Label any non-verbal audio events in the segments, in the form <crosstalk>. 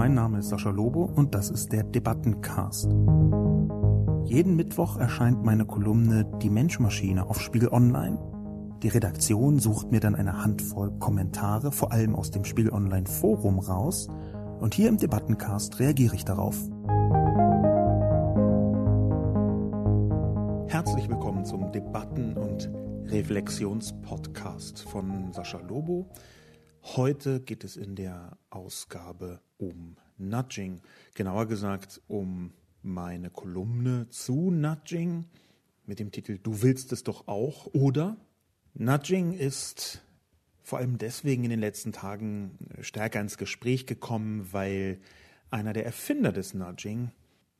Mein Name ist Sascha Lobo und das ist der Debattencast. Jeden Mittwoch erscheint meine Kolumne Die Menschmaschine auf Spiegel Online. Die Redaktion sucht mir dann eine Handvoll Kommentare, vor allem aus dem Spiegel Online Forum raus. Und hier im Debattencast reagiere ich darauf. Herzlich willkommen zum Debatten- und Reflexionspodcast von Sascha Lobo. Heute geht es in der Ausgabe um Nudging, genauer gesagt um meine Kolumne zu Nudging mit dem Titel Du willst es doch auch oder Nudging ist vor allem deswegen in den letzten Tagen stärker ins Gespräch gekommen, weil einer der Erfinder des Nudging,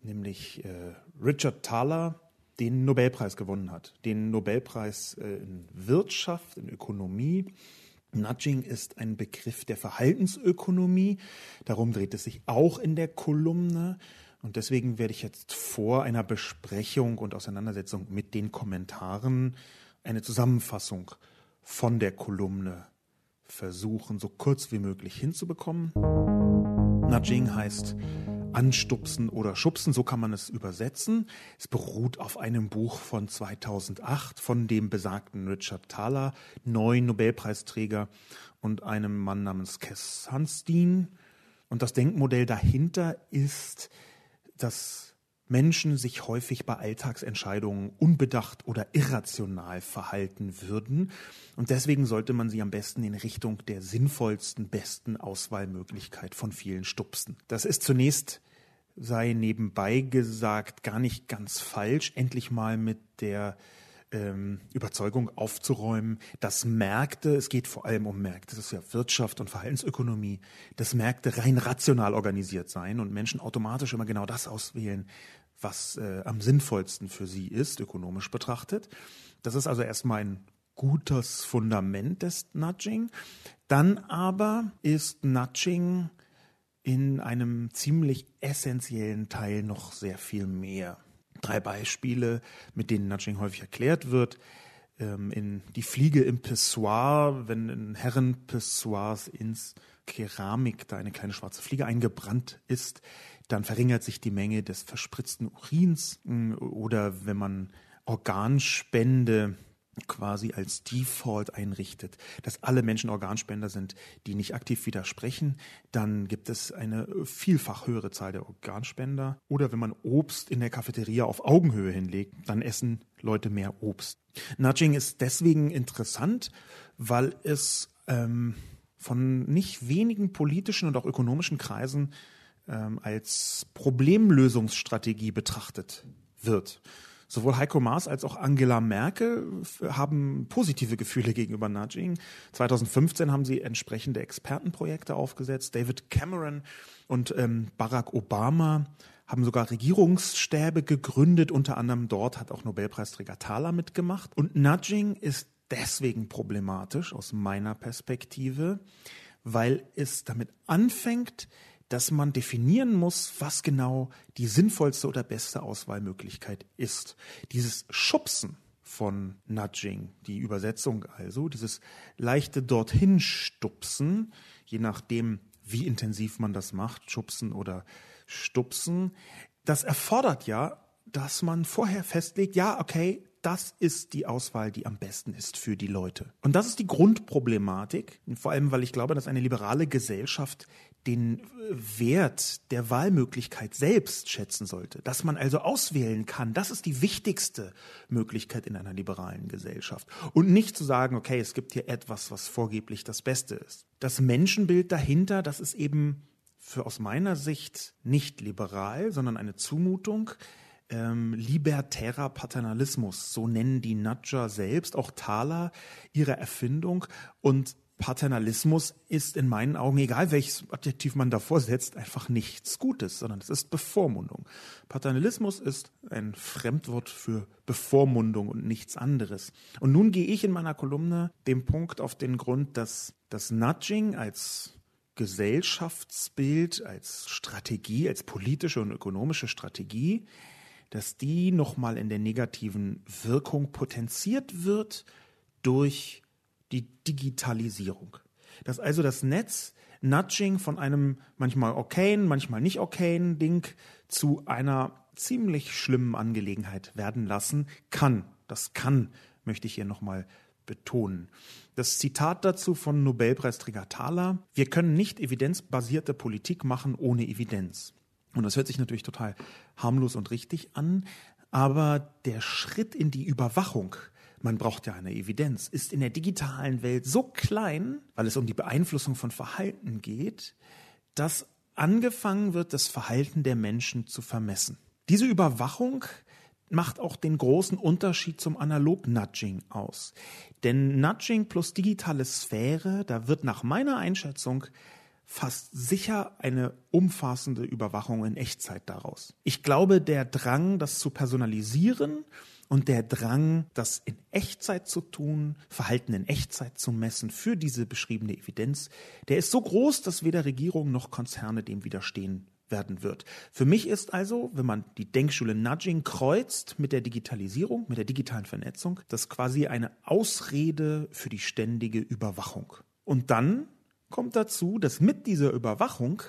nämlich äh, Richard Thaler, den Nobelpreis gewonnen hat. Den Nobelpreis äh, in Wirtschaft, in Ökonomie Nudging ist ein Begriff der Verhaltensökonomie. Darum dreht es sich auch in der Kolumne. Und deswegen werde ich jetzt vor einer Besprechung und Auseinandersetzung mit den Kommentaren eine Zusammenfassung von der Kolumne versuchen, so kurz wie möglich hinzubekommen. Nudging heißt Anstupsen oder Schubsen, so kann man es übersetzen. Es beruht auf einem Buch von 2008 von dem besagten Richard Thaler, neuen Nobelpreisträger und einem Mann namens Cass Sunstein. Und das Denkmodell dahinter ist, dass Menschen sich häufig bei Alltagsentscheidungen unbedacht oder irrational verhalten würden. Und deswegen sollte man sie am besten in Richtung der sinnvollsten, besten Auswahlmöglichkeit von vielen stupsen. Das ist zunächst sei nebenbei gesagt gar nicht ganz falsch, endlich mal mit der ähm, Überzeugung aufzuräumen, dass Märkte, es geht vor allem um Märkte, das ist ja Wirtschaft und Verhaltensökonomie, dass Märkte rein rational organisiert seien und Menschen automatisch immer genau das auswählen, was äh, am sinnvollsten für sie ist, ökonomisch betrachtet. Das ist also erstmal ein gutes Fundament des Nudging. Dann aber ist Nudging in einem ziemlich essentiellen Teil noch sehr viel mehr. Drei Beispiele, mit denen Nudging häufig erklärt wird. Ähm, in die Fliege im Pessoir, wenn in Herrenpessoirs ins Keramik da eine kleine schwarze Fliege eingebrannt ist, dann verringert sich die Menge des verspritzten Urins mm, oder wenn man Organspende quasi als Default einrichtet, dass alle Menschen Organspender sind, die nicht aktiv widersprechen, dann gibt es eine vielfach höhere Zahl der Organspender. Oder wenn man Obst in der Cafeteria auf Augenhöhe hinlegt, dann essen Leute mehr Obst. Nudging ist deswegen interessant, weil es ähm, von nicht wenigen politischen und auch ökonomischen Kreisen ähm, als Problemlösungsstrategie betrachtet wird. Sowohl Heiko Maas als auch Angela Merkel haben positive Gefühle gegenüber Nudging. 2015 haben sie entsprechende Expertenprojekte aufgesetzt. David Cameron und ähm, Barack Obama haben sogar Regierungsstäbe gegründet. Unter anderem dort hat auch Nobelpreisträger Thaler mitgemacht. Und Nudging ist deswegen problematisch aus meiner Perspektive, weil es damit anfängt, dass man definieren muss, was genau die sinnvollste oder beste Auswahlmöglichkeit ist. Dieses Schubsen von Nudging, die Übersetzung also, dieses leichte dorthin stupsen, je nachdem, wie intensiv man das macht, schubsen oder stupsen, das erfordert ja, dass man vorher festlegt, ja, okay, das ist die Auswahl, die am besten ist für die Leute. Und das ist die Grundproblematik, vor allem weil ich glaube, dass eine liberale Gesellschaft den äh, Wert der Wahlmöglichkeit selbst schätzen sollte, dass man also auswählen kann, das ist die wichtigste Möglichkeit in einer liberalen Gesellschaft und nicht zu sagen, okay, es gibt hier etwas, was vorgeblich das Beste ist. Das Menschenbild dahinter, das ist eben für aus meiner Sicht nicht liberal, sondern eine Zumutung. Ähm, libertärer Paternalismus, so nennen die Nadja selbst, auch Thaler, ihre Erfindung. Und Paternalismus ist in meinen Augen, egal welches Adjektiv man davor setzt, einfach nichts Gutes, sondern es ist Bevormundung. Paternalismus ist ein Fremdwort für Bevormundung und nichts anderes. Und nun gehe ich in meiner Kolumne dem Punkt auf den Grund, dass das Nudging als Gesellschaftsbild, als Strategie, als politische und ökonomische Strategie, dass die nochmal in der negativen Wirkung potenziert wird durch die Digitalisierung. Dass also das Netz Nudging von einem manchmal okayen, manchmal nicht okayen Ding zu einer ziemlich schlimmen Angelegenheit werden lassen kann. Das kann, möchte ich hier nochmal betonen. Das Zitat dazu von Nobelpreisträger Thaler. Wir können nicht evidenzbasierte Politik machen ohne Evidenz. Und das hört sich natürlich total harmlos und richtig an. Aber der Schritt in die Überwachung man braucht ja eine Evidenz. Ist in der digitalen Welt so klein, weil es um die Beeinflussung von Verhalten geht, dass angefangen wird, das Verhalten der Menschen zu vermessen. Diese Überwachung macht auch den großen Unterschied zum Analog-Nudging aus. Denn Nudging plus digitale Sphäre, da wird nach meiner Einschätzung fast sicher eine umfassende Überwachung in Echtzeit daraus. Ich glaube, der Drang, das zu personalisieren und der Drang, das in Echtzeit zu tun, Verhalten in Echtzeit zu messen für diese beschriebene Evidenz, der ist so groß, dass weder Regierung noch Konzerne dem widerstehen werden wird. Für mich ist also, wenn man die Denkschule Nudging kreuzt mit der Digitalisierung, mit der digitalen Vernetzung, das quasi eine Ausrede für die ständige Überwachung. Und dann kommt dazu, dass mit dieser Überwachung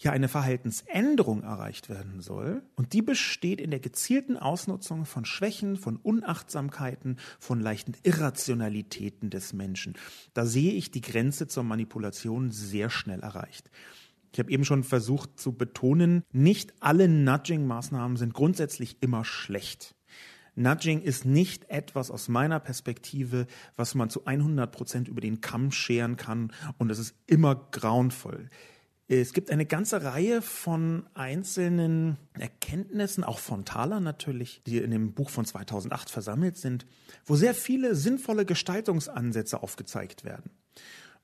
ja eine Verhaltensänderung erreicht werden soll. Und die besteht in der gezielten Ausnutzung von Schwächen, von Unachtsamkeiten, von leichten Irrationalitäten des Menschen. Da sehe ich die Grenze zur Manipulation sehr schnell erreicht. Ich habe eben schon versucht zu betonen, nicht alle Nudging-Maßnahmen sind grundsätzlich immer schlecht. Nudging ist nicht etwas aus meiner Perspektive, was man zu 100 Prozent über den Kamm scheren kann und es ist immer grauenvoll. Es gibt eine ganze Reihe von einzelnen Erkenntnissen, auch von Thaler natürlich, die in dem Buch von 2008 versammelt sind, wo sehr viele sinnvolle Gestaltungsansätze aufgezeigt werden.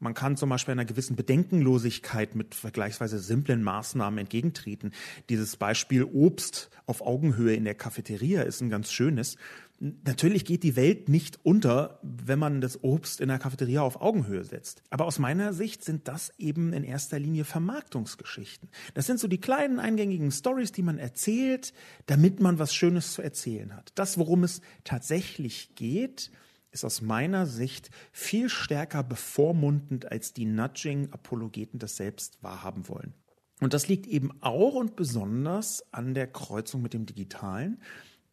Man kann zum Beispiel einer gewissen Bedenkenlosigkeit mit vergleichsweise simplen Maßnahmen entgegentreten. Dieses Beispiel Obst auf Augenhöhe in der Cafeteria ist ein ganz schönes. Natürlich geht die Welt nicht unter, wenn man das Obst in der Cafeteria auf Augenhöhe setzt. Aber aus meiner Sicht sind das eben in erster Linie Vermarktungsgeschichten. Das sind so die kleinen eingängigen Stories, die man erzählt, damit man was Schönes zu erzählen hat. Das, worum es tatsächlich geht, ist aus meiner Sicht viel stärker bevormundend als die Nudging-Apologeten das selbst wahrhaben wollen. Und das liegt eben auch und besonders an der Kreuzung mit dem Digitalen.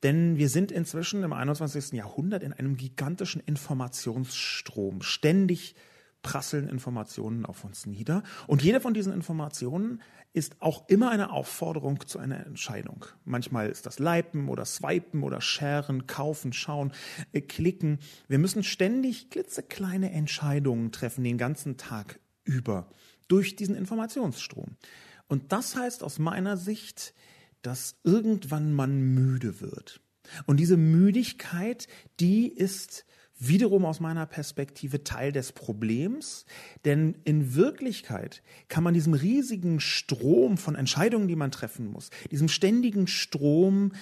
Denn wir sind inzwischen im 21. Jahrhundert in einem gigantischen Informationsstrom. Ständig prasseln Informationen auf uns nieder. Und jede von diesen Informationen ist auch immer eine Aufforderung zu einer Entscheidung. Manchmal ist das Liken oder Swipen oder Sharen, Kaufen, Schauen, äh, Klicken. Wir müssen ständig klitzekleine Entscheidungen treffen, den ganzen Tag über, durch diesen Informationsstrom. Und das heißt aus meiner Sicht, dass irgendwann man müde wird. Und diese Müdigkeit, die ist wiederum aus meiner Perspektive Teil des Problems, denn in Wirklichkeit kann man diesem riesigen Strom von Entscheidungen, die man treffen muss, diesem ständigen Strom,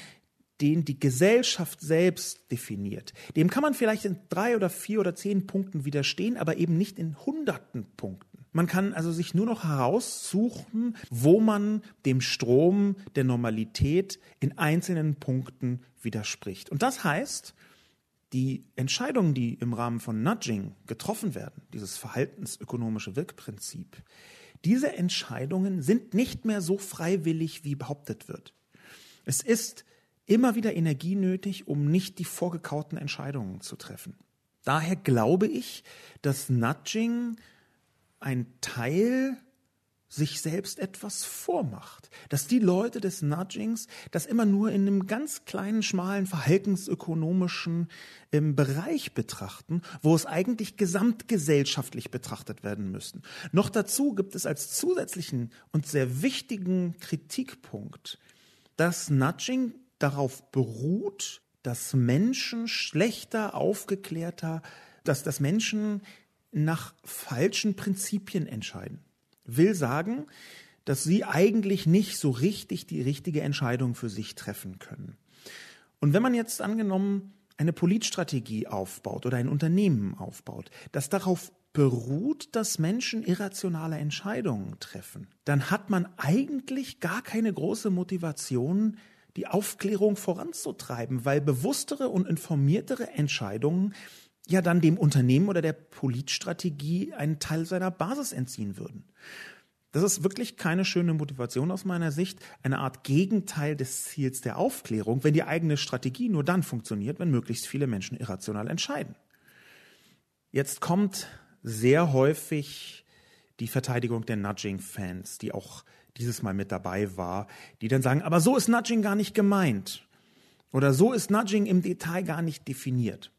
den die Gesellschaft selbst definiert, dem kann man vielleicht in drei oder vier oder zehn Punkten widerstehen, aber eben nicht in hunderten Punkten. Man kann also sich nur noch heraussuchen, wo man dem Strom der Normalität in einzelnen Punkten widerspricht. Und das heißt, die Entscheidungen, die im Rahmen von Nudging getroffen werden, dieses verhaltensökonomische Wirkprinzip, diese Entscheidungen sind nicht mehr so freiwillig, wie behauptet wird. Es ist immer wieder Energie nötig, um nicht die vorgekauten Entscheidungen zu treffen. Daher glaube ich, dass Nudging ein Teil sich selbst etwas vormacht. Dass die Leute des Nudgings das immer nur in einem ganz kleinen, schmalen, verhaltensökonomischen ähm, Bereich betrachten, wo es eigentlich gesamtgesellschaftlich betrachtet werden müsste. Noch dazu gibt es als zusätzlichen und sehr wichtigen Kritikpunkt, dass Nudging darauf beruht, dass Menschen schlechter, aufgeklärter, dass, dass Menschen nach falschen Prinzipien entscheiden. Will sagen, dass sie eigentlich nicht so richtig die richtige Entscheidung für sich treffen können. Und wenn man jetzt angenommen eine Politstrategie aufbaut oder ein Unternehmen aufbaut, das darauf beruht, dass Menschen irrationale Entscheidungen treffen, dann hat man eigentlich gar keine große Motivation, die Aufklärung voranzutreiben, weil bewusstere und informiertere Entscheidungen ja dann dem Unternehmen oder der Politstrategie einen Teil seiner Basis entziehen würden. Das ist wirklich keine schöne Motivation aus meiner Sicht, eine Art Gegenteil des Ziels der Aufklärung, wenn die eigene Strategie nur dann funktioniert, wenn möglichst viele Menschen irrational entscheiden. Jetzt kommt sehr häufig die Verteidigung der Nudging-Fans, die auch dieses Mal mit dabei war, die dann sagen, aber so ist Nudging gar nicht gemeint oder so ist Nudging im Detail gar nicht definiert.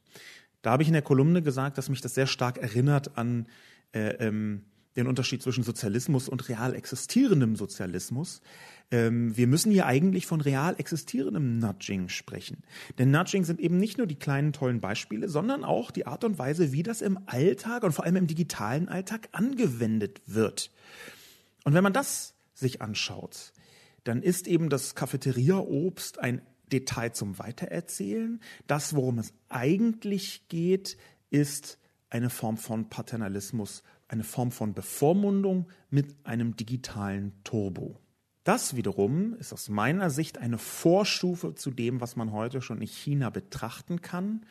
Da habe ich in der Kolumne gesagt, dass mich das sehr stark erinnert an äh, ähm, den Unterschied zwischen Sozialismus und real existierendem Sozialismus. Ähm, wir müssen hier eigentlich von real existierendem Nudging sprechen. Denn Nudging sind eben nicht nur die kleinen tollen Beispiele, sondern auch die Art und Weise, wie das im Alltag und vor allem im digitalen Alltag angewendet wird. Und wenn man das sich anschaut, dann ist eben das Cafeteria-Obst ein Detail zum Weitererzählen. Das, worum es eigentlich geht, ist eine Form von Paternalismus, eine Form von Bevormundung mit einem digitalen Turbo. Das wiederum ist aus meiner Sicht eine Vorstufe zu dem, was man heute schon in China betrachten kann.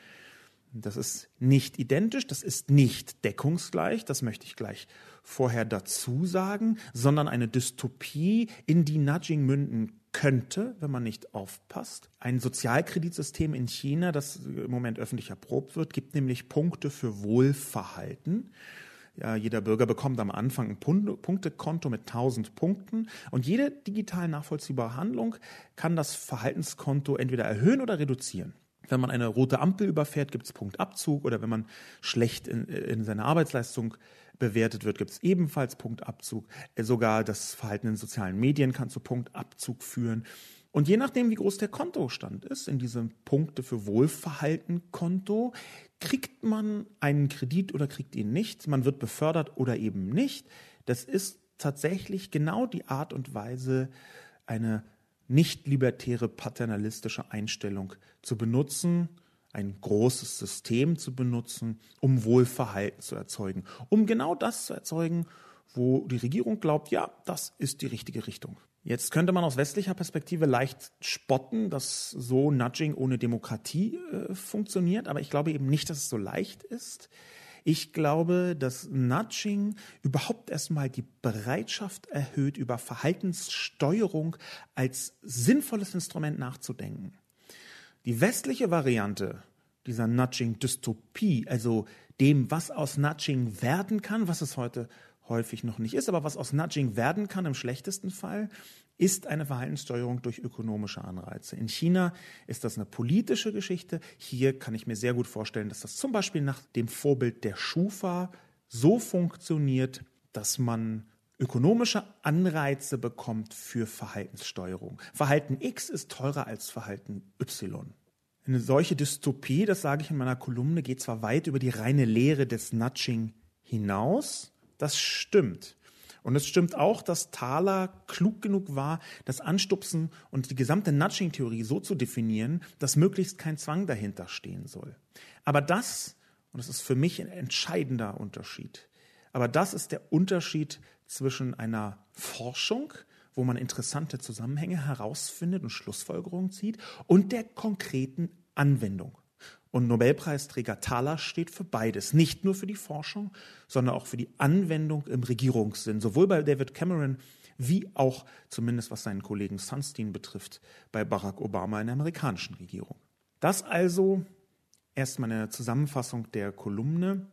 Das ist nicht identisch, das ist nicht deckungsgleich, das möchte ich gleich vorher dazu sagen, sondern eine Dystopie, in die Nudging münden könnte, wenn man nicht aufpasst. Ein Sozialkreditsystem in China, das im Moment öffentlich erprobt wird, gibt nämlich Punkte für Wohlverhalten. Ja, jeder Bürger bekommt am Anfang ein Punktekonto mit 1000 Punkten und jede digital nachvollziehbare Handlung kann das Verhaltenskonto entweder erhöhen oder reduzieren. Wenn man eine rote Ampel überfährt, gibt es Punktabzug oder wenn man schlecht in, in seiner Arbeitsleistung bewertet wird, gibt es ebenfalls Punktabzug. Äh, sogar das Verhalten in sozialen Medien kann zu Punktabzug führen. Und je nachdem, wie groß der Kontostand ist, in diesem Punkte für Wohlverhalten-Konto, kriegt man einen Kredit oder kriegt ihn nicht, man wird befördert oder eben nicht. Das ist tatsächlich genau die Art und Weise, eine nicht libertäre paternalistische Einstellung zu benutzen ein großes System zu benutzen, um Wohlverhalten zu erzeugen, um genau das zu erzeugen, wo die Regierung glaubt, ja, das ist die richtige Richtung. Jetzt könnte man aus westlicher Perspektive leicht spotten, dass so Nudging ohne Demokratie äh, funktioniert, aber ich glaube eben nicht, dass es so leicht ist. Ich glaube, dass Nudging überhaupt erstmal die Bereitschaft erhöht, über Verhaltenssteuerung als sinnvolles Instrument nachzudenken. Die westliche Variante dieser Nudging-Dystopie, also dem, was aus Nudging werden kann, was es heute häufig noch nicht ist, aber was aus Nudging werden kann im schlechtesten Fall, ist eine Verhaltenssteuerung durch ökonomische Anreize. In China ist das eine politische Geschichte. Hier kann ich mir sehr gut vorstellen, dass das zum Beispiel nach dem Vorbild der Schufa so funktioniert, dass man ökonomische Anreize bekommt für Verhaltenssteuerung. Verhalten X ist teurer als Verhalten Y. Eine solche Dystopie, das sage ich in meiner Kolumne, geht zwar weit über die reine Lehre des Nudging hinaus, das stimmt. Und es stimmt auch, dass Thaler klug genug war, das Anstupsen und die gesamte Nudging-Theorie so zu definieren, dass möglichst kein Zwang dahinter stehen soll. Aber das, und das ist für mich ein entscheidender Unterschied, aber das ist der Unterschied zwischen einer Forschung, wo man interessante Zusammenhänge herausfindet und Schlussfolgerungen zieht, und der konkreten Anwendung. Und Nobelpreisträger Thaler steht für beides, nicht nur für die Forschung, sondern auch für die Anwendung im Regierungssinn, sowohl bei David Cameron wie auch, zumindest was seinen Kollegen Sunstein betrifft, bei Barack Obama in der amerikanischen Regierung. Das also erstmal eine Zusammenfassung der Kolumne.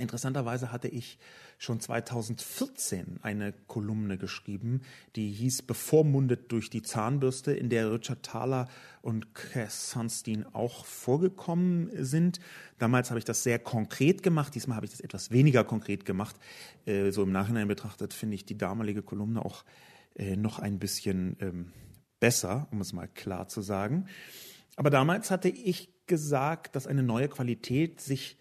Interessanterweise hatte ich schon 2014 eine Kolumne geschrieben, die hieß Bevormundet durch die Zahnbürste, in der Richard Thaler und Cass Sunstein auch vorgekommen sind. Damals habe ich das sehr konkret gemacht, diesmal habe ich das etwas weniger konkret gemacht. Äh, so im Nachhinein betrachtet finde ich die damalige Kolumne auch äh, noch ein bisschen ähm, besser, um es mal klar zu sagen. Aber damals hatte ich gesagt, dass eine neue Qualität sich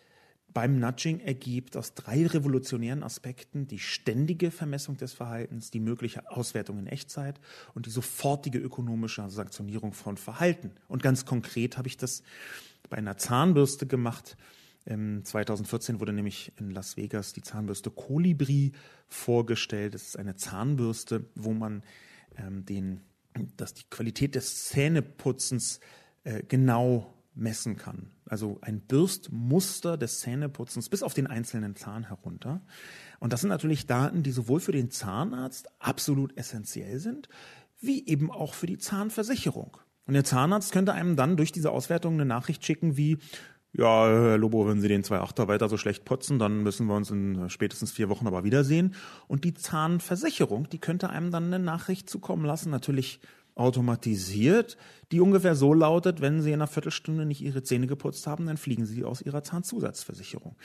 beim Nudging ergibt aus drei revolutionären Aspekten die ständige Vermessung des Verhaltens, die mögliche Auswertung in Echtzeit und die sofortige ökonomische Sanktionierung von Verhalten. Und ganz konkret habe ich das bei einer Zahnbürste gemacht. 2014 ähm, wurde nämlich in Las Vegas die Zahnbürste Colibri vorgestellt. Das ist eine Zahnbürste, wo man ähm, den, dass die Qualität des Zähneputzens äh, genau messen kann. Also ein Bürstmuster des Zähneputzens bis auf den einzelnen Zahn herunter. Und das sind natürlich Daten, die sowohl für den Zahnarzt absolut essentiell sind, wie eben auch für die Zahnversicherung. Und der Zahnarzt könnte einem dann durch diese Auswertung eine Nachricht schicken wie, ja, Herr Lobo, wenn Sie den 2,8er weiter so schlecht putzen, dann müssen wir uns in spätestens vier Wochen aber wiedersehen. Und die Zahnversicherung, die könnte einem dann eine Nachricht zukommen lassen, natürlich automatisiert, die ungefähr so lautet, wenn Sie in einer Viertelstunde nicht Ihre Zähne geputzt haben, dann fliegen Sie aus Ihrer Zahnzusatzversicherung.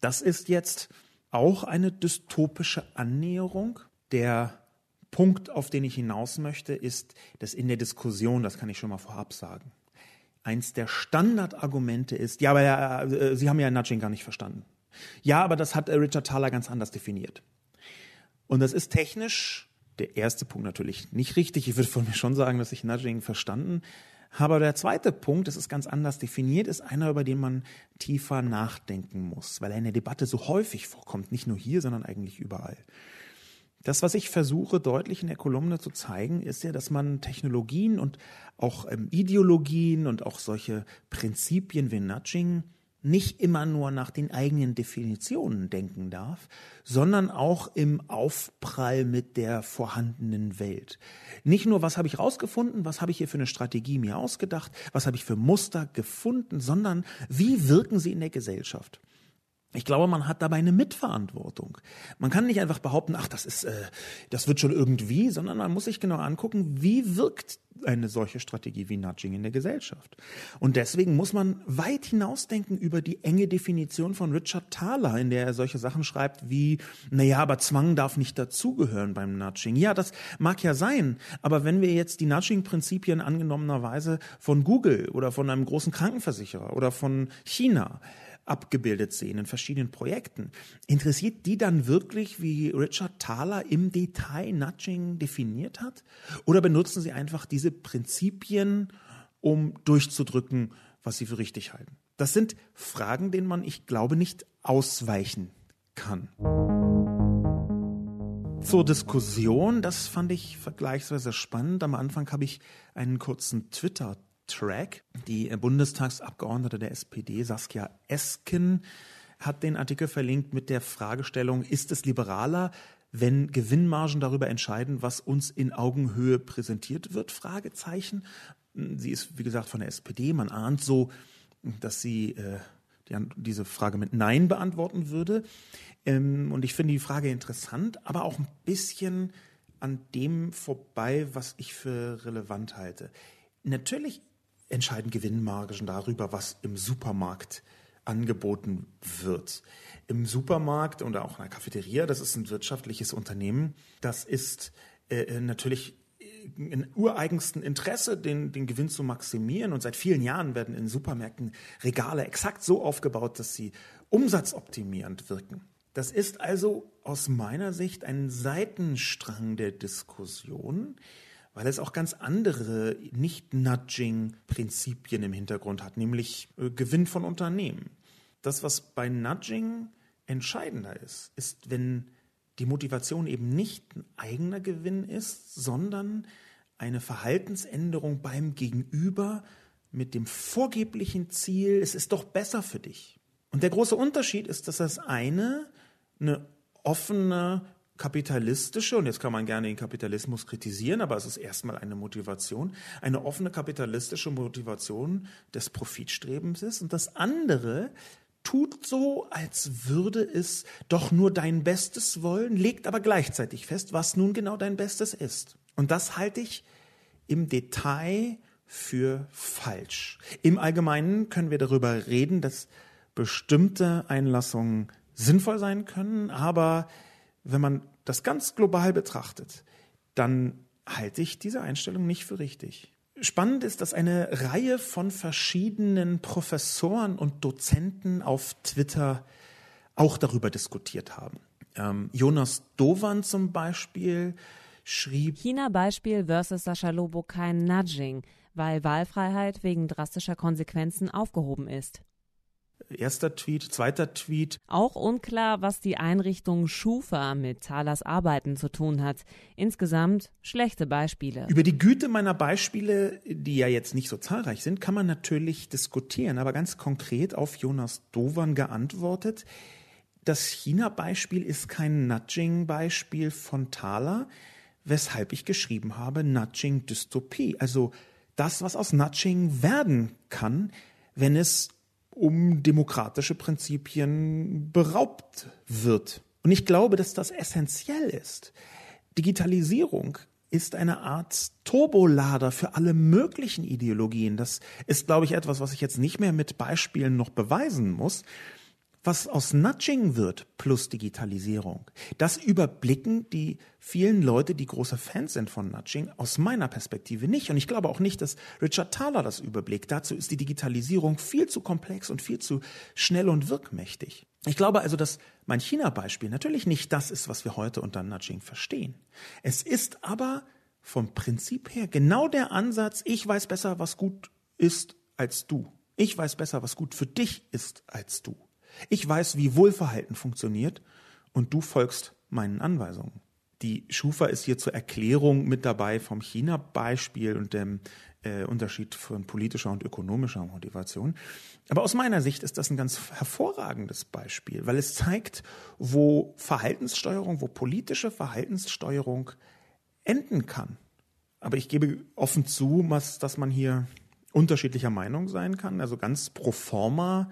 Das ist jetzt auch eine dystopische Annäherung. Der Punkt, auf den ich hinaus möchte, ist, dass in der Diskussion, das kann ich schon mal vorab sagen, eins der Standardargumente ist, ja, aber ja, äh, Sie haben ja Nudging gar nicht verstanden. Ja, aber das hat Richard Thaler ganz anders definiert. Und das ist technisch der erste Punkt natürlich nicht richtig. Ich würde von mir schon sagen, dass ich Nudging verstanden aber der zweite Punkt, das ist ganz anders definiert, ist einer, über den man tiefer nachdenken muss, weil er in der Debatte so häufig vorkommt, nicht nur hier, sondern eigentlich überall. Das, was ich versuche deutlich in der Kolumne zu zeigen, ist ja, dass man Technologien und auch ähm, Ideologien und auch solche Prinzipien wie Nudging nicht immer nur nach den eigenen Definitionen denken darf, sondern auch im Aufprall mit der vorhandenen Welt. Nicht nur, was habe ich rausgefunden, was habe ich hier für eine Strategie mir ausgedacht, was habe ich für Muster gefunden, sondern wie wirken sie in der Gesellschaft? Ich glaube, man hat dabei eine Mitverantwortung. Man kann nicht einfach behaupten, ach, das ist, äh, das wird schon irgendwie, sondern man muss sich genau angucken, wie wirkt eine solche Strategie wie Nudging in der Gesellschaft. Und deswegen muss man weit hinausdenken über die enge Definition von Richard Thaler, in der er solche Sachen schreibt wie, naja, aber Zwang darf nicht dazugehören beim Nudging. Ja, das mag ja sein, aber wenn wir jetzt die Nudging-Prinzipien angenommenerweise von Google oder von einem großen Krankenversicherer oder von China abgebildet sehen in verschiedenen Projekten, interessiert die dann wirklich, wie Richard Thaler im Detail Nudging definiert hat? Oder benutzen sie einfach diese Prinzipien, um durchzudrücken, was sie für richtig halten? Das sind Fragen, denen man, ich glaube, nicht ausweichen kann. Zur Diskussion, das fand ich vergleichsweise spannend. Am Anfang habe ich einen kurzen Twitter Track. Die äh, Bundestagsabgeordnete der SPD, Saskia Esken, hat den Artikel verlinkt mit der Fragestellung, ist es liberaler, wenn Gewinnmargen darüber entscheiden, was uns in Augenhöhe präsentiert wird? Fragezeichen. Sie ist, wie gesagt, von der SPD. Man ahnt so, dass sie äh, die, diese Frage mit Nein beantworten würde. Ähm, und ich finde die Frage interessant, aber auch ein bisschen an dem vorbei, was ich für relevant halte. Natürlich entscheiden Gewinnmargen darüber, was im Supermarkt angeboten wird. Im Supermarkt oder auch in der Cafeteria, das ist ein wirtschaftliches Unternehmen, das ist äh, äh natürlich äh, im ureigensten Interesse, den, den Gewinn zu maximieren. Und seit vielen Jahren werden in Supermärkten Regale exakt so aufgebaut, dass sie umsatzoptimierend wirken. Das ist also aus meiner Sicht ein Seitenstrang der Diskussion, weil es auch ganz andere Nicht-Nudging-Prinzipien im Hintergrund hat, nämlich äh, Gewinn von Unternehmen. Das, was bei Nudging entscheidender ist, ist, wenn die Motivation eben nicht ein eigener Gewinn ist, sondern eine Verhaltensänderung beim Gegenüber mit dem vorgeblichen Ziel, es ist doch besser für dich. Und der große Unterschied ist, dass das eine eine offene kapitalistische, und jetzt kann man gerne den Kapitalismus kritisieren, aber es ist erstmal eine Motivation, eine offene kapitalistische Motivation des Profitstrebens ist. Und das andere tut so, als würde es doch nur dein Bestes wollen, legt aber gleichzeitig fest, was nun genau dein Bestes ist. Und das halte ich im Detail für falsch. Im Allgemeinen können wir darüber reden, dass bestimmte Einlassungen sinnvoll sein können, aber wenn man das ganz global betrachtet, dann halte ich diese Einstellung nicht für richtig. Spannend ist, dass eine Reihe von verschiedenen Professoren und Dozenten auf Twitter auch darüber diskutiert haben. Ähm, Jonas Dovan zum Beispiel schrieb China-Beispiel versus Sascha Lobo kein Nudging, weil Wahlfreiheit wegen drastischer Konsequenzen aufgehoben ist. Erster Tweet, zweiter Tweet. Auch unklar, was die Einrichtung Schufa mit Thalers Arbeiten zu tun hat. Insgesamt schlechte Beispiele. Über die Güte meiner Beispiele, die ja jetzt nicht so zahlreich sind, kann man natürlich diskutieren, aber ganz konkret auf Jonas Dovan geantwortet. Das China-Beispiel ist kein Nudging-Beispiel von Thaler, weshalb ich geschrieben habe Nudging-Dystopie. Also das, was aus Nudging werden kann, wenn es um demokratische Prinzipien beraubt wird. Und ich glaube, dass das essentiell ist. Digitalisierung ist eine Art Turbolader für alle möglichen Ideologien. Das ist, glaube ich, etwas, was ich jetzt nicht mehr mit Beispielen noch beweisen muss was aus Nudging wird plus Digitalisierung, das überblicken die vielen Leute, die große Fans sind von Nudging, aus meiner Perspektive nicht. Und ich glaube auch nicht, dass Richard Thaler das überblickt. Dazu ist die Digitalisierung viel zu komplex und viel zu schnell und wirkmächtig. Ich glaube also, dass mein China-Beispiel natürlich nicht das ist, was wir heute unter Nudging verstehen. Es ist aber vom Prinzip her genau der Ansatz, ich weiß besser, was gut ist als du. Ich weiß besser, was gut für dich ist als du. Ich weiß, wie Wohlverhalten funktioniert und du folgst meinen Anweisungen. Die Schufa ist hier zur Erklärung mit dabei vom China-Beispiel und dem äh, Unterschied von politischer und ökonomischer Motivation. Aber aus meiner Sicht ist das ein ganz hervorragendes Beispiel, weil es zeigt, wo Verhaltenssteuerung, wo politische Verhaltenssteuerung enden kann. Aber ich gebe offen zu, dass man hier unterschiedlicher Meinung sein kann. Also ganz pro forma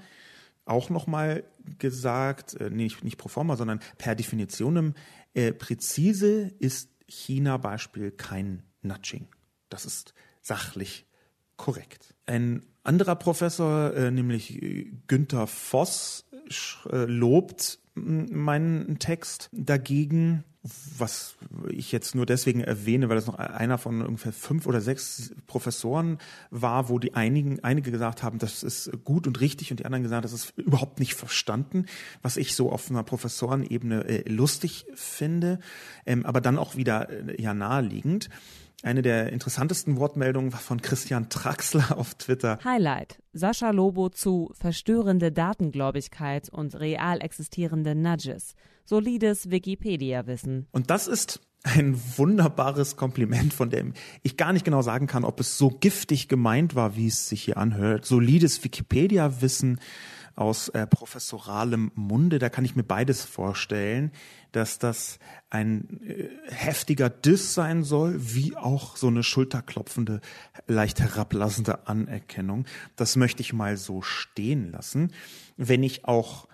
auch nochmal gesagt, äh, nicht, nicht pro forma, sondern per Definitionem, ähm, äh, präzise ist China-Beispiel kein Nudging. Das ist sachlich korrekt. Ein anderer Professor, äh, nämlich äh, Günther Voss, äh, lobt meinen Text dagegen was ich jetzt nur deswegen erwähne, weil das noch einer von ungefähr fünf oder sechs Professoren war, wo die einigen, einige gesagt haben, das ist gut und richtig und die anderen gesagt, das ist überhaupt nicht verstanden, was ich so auf einer Professorenebene äh, lustig finde, ähm, aber dann auch wieder äh, ja naheliegend. Eine der interessantesten Wortmeldungen war von Christian Traxler auf Twitter. Highlight. Sascha Lobo zu verstörende Datengläubigkeit und real existierende Nudges solides Wikipedia-Wissen. Und das ist ein wunderbares Kompliment, von dem ich gar nicht genau sagen kann, ob es so giftig gemeint war, wie es sich hier anhört. Solides Wikipedia-Wissen aus äh, professoralem Munde, da kann ich mir beides vorstellen, dass das ein äh, heftiger Diss sein soll, wie auch so eine schulterklopfende, leicht herablassende Anerkennung. Das möchte ich mal so stehen lassen. Wenn ich auch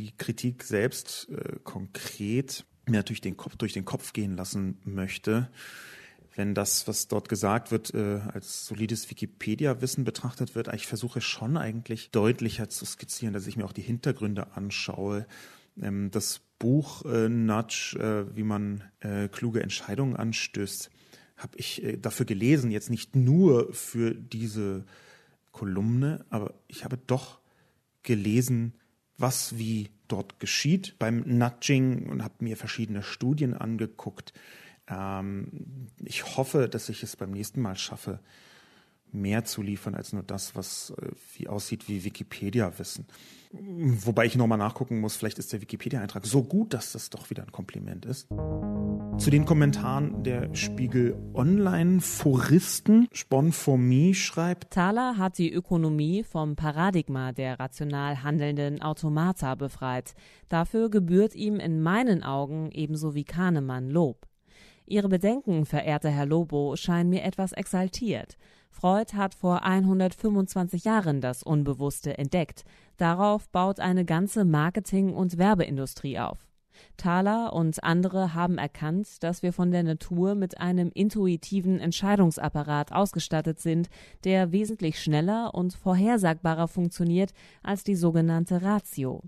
die Kritik selbst äh, konkret mir natürlich den Kopf durch den Kopf gehen lassen möchte, wenn das, was dort gesagt wird, äh, als solides Wikipedia-Wissen betrachtet wird, ich versuche schon eigentlich deutlicher zu skizzieren, dass ich mir auch die Hintergründe anschaue. Ähm, das Buch äh, Nudge, äh, wie man äh, kluge Entscheidungen anstößt, habe ich äh, dafür gelesen, jetzt nicht nur für diese Kolumne, aber ich habe doch gelesen was wie dort geschieht beim Nudging und habe mir verschiedene Studien angeguckt. Ähm, ich hoffe, dass ich es beim nächsten Mal schaffe, mehr zu liefern als nur das, was äh, wie aussieht wie Wikipedia-Wissen. Wobei ich nochmal nachgucken muss, vielleicht ist der Wikipedia-Eintrag so gut, dass das doch wieder ein Kompliment ist. Zu den Kommentaren der Spiegel Online-Foristen. Spon for Me schreibt: Thaler hat die Ökonomie vom Paradigma der rational handelnden Automata befreit. Dafür gebührt ihm in meinen Augen ebenso wie Kahnemann Lob. Ihre Bedenken, verehrter Herr Lobo, scheinen mir etwas exaltiert. Freud hat vor 125 Jahren das Unbewusste entdeckt. Darauf baut eine ganze Marketing- und Werbeindustrie auf. Thaler und andere haben erkannt, dass wir von der Natur mit einem intuitiven Entscheidungsapparat ausgestattet sind, der wesentlich schneller und vorhersagbarer funktioniert als die sogenannte Ratio.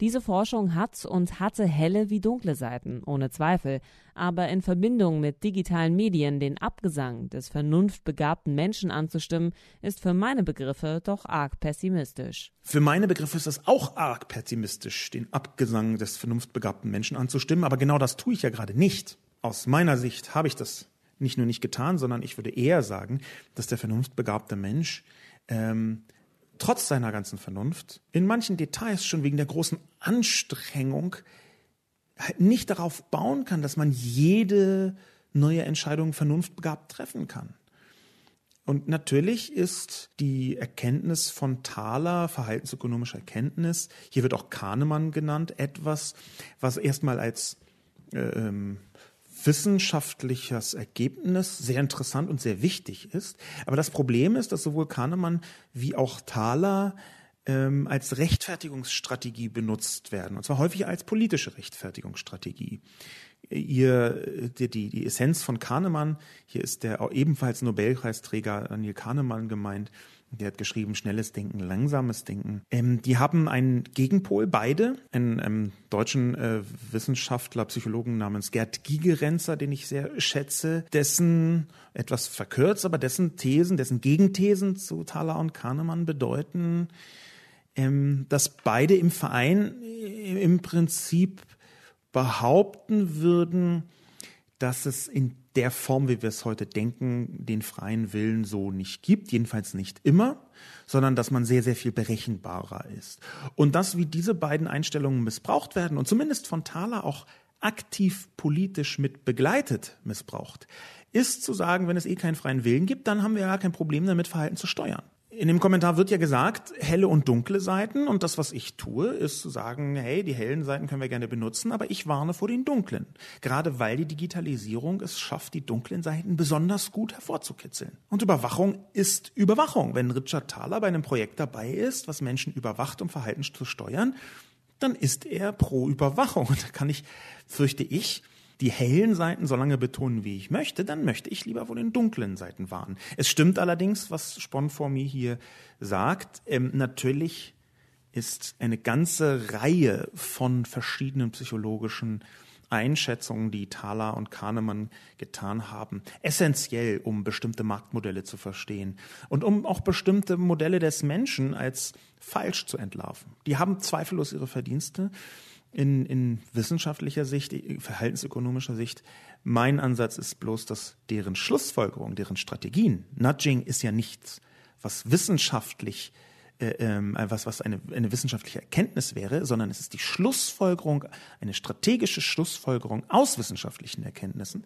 Diese Forschung hat und hatte helle wie dunkle Seiten, ohne Zweifel, aber in Verbindung mit digitalen Medien den Abgesang des vernunftbegabten Menschen anzustimmen, ist für meine Begriffe doch arg pessimistisch. Für meine Begriffe ist es auch arg pessimistisch, den Abgesang des vernunftbegabten Menschen anzustimmen, aber genau das tue ich ja gerade nicht. Aus meiner Sicht habe ich das nicht nur nicht getan, sondern ich würde eher sagen, dass der vernunftbegabte Mensch ähm, trotz seiner ganzen Vernunft, in manchen Details schon wegen der großen Anstrengung halt nicht darauf bauen kann, dass man jede neue Entscheidung vernunftbegabt treffen kann. Und natürlich ist die Erkenntnis von Thaler, verhaltensökonomische Erkenntnis, hier wird auch Kahnemann genannt, etwas, was erstmal als äh, ähm, wissenschaftliches Ergebnis sehr interessant und sehr wichtig ist. Aber das Problem ist, dass sowohl Kahnemann wie auch Thaler ähm, als Rechtfertigungsstrategie benutzt werden. Und zwar häufig als politische Rechtfertigungsstrategie. Ihr, die, die, die Essenz von Kahnemann, hier ist der ebenfalls Nobelpreisträger Daniel Kahnemann gemeint, der hat geschrieben, schnelles Denken, langsames Denken. Ähm, die haben einen Gegenpol, beide, einen ähm, deutschen äh, Wissenschaftler, Psychologen namens Gerd Gigerenzer, den ich sehr schätze, dessen, etwas verkürzt, aber dessen Thesen, dessen Gegenthesen zu Thaler und Kahnemann bedeuten, ähm, dass beide im Verein äh, im Prinzip behaupten würden, dass es in der Form, wie wir es heute denken, den freien Willen so nicht gibt, jedenfalls nicht immer, sondern dass man sehr, sehr viel berechenbarer ist. Und dass, wie diese beiden Einstellungen missbraucht werden und zumindest von Thaler auch aktiv politisch mit begleitet missbraucht, ist zu sagen, wenn es eh keinen freien Willen gibt, dann haben wir ja kein Problem damit, Verhalten zu steuern. In dem Kommentar wird ja gesagt, helle und dunkle Seiten. Und das, was ich tue, ist zu sagen, hey, die hellen Seiten können wir gerne benutzen, aber ich warne vor den dunklen. Gerade weil die Digitalisierung es schafft, die dunklen Seiten besonders gut hervorzukitzeln. Und Überwachung ist Überwachung. Wenn Richard Thaler bei einem Projekt dabei ist, was Menschen überwacht, um Verhalten zu steuern, dann ist er pro Überwachung. Und da kann ich, fürchte ich, die hellen Seiten so lange betonen, wie ich möchte, dann möchte ich lieber vor den dunklen Seiten warnen. Es stimmt allerdings, was Spon vor mir hier sagt. Ähm, natürlich ist eine ganze Reihe von verschiedenen psychologischen Einschätzungen, die Thaler und Kahnemann getan haben, essentiell, um bestimmte Marktmodelle zu verstehen und um auch bestimmte Modelle des Menschen als falsch zu entlarven. Die haben zweifellos ihre Verdienste in, in wissenschaftlicher Sicht, äh, verhaltensökonomischer Sicht, mein Ansatz ist bloß, dass deren Schlussfolgerung, deren Strategien, Nudging ist ja nichts, was wissenschaftlich äh, ähm, äh, was, was eine, eine wissenschaftliche Erkenntnis wäre, sondern es ist die Schlussfolgerung, eine strategische Schlussfolgerung aus wissenschaftlichen Erkenntnissen,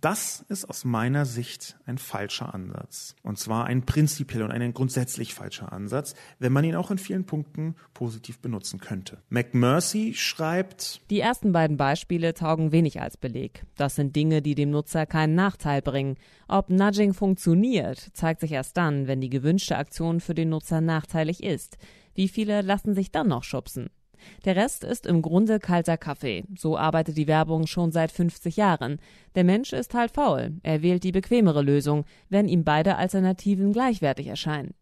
das ist aus meiner Sicht ein falscher Ansatz. Und zwar ein prinzipiell und ein grundsätzlich falscher Ansatz, wenn man ihn auch in vielen Punkten positiv benutzen könnte. McMurphy schreibt, Die ersten beiden Beispiele taugen wenig als Beleg. Das sind Dinge, die dem Nutzer keinen Nachteil bringen. Ob Nudging funktioniert, zeigt sich erst dann, wenn die gewünschte Aktion für den Nutzer nachteilig ist. Wie viele lassen sich dann noch schubsen? Der Rest ist im Grunde kalter Kaffee. So arbeitet die Werbung schon seit 50 Jahren. Der Mensch ist halt faul. Er wählt die bequemere Lösung, wenn ihm beide Alternativen gleichwertig erscheinen.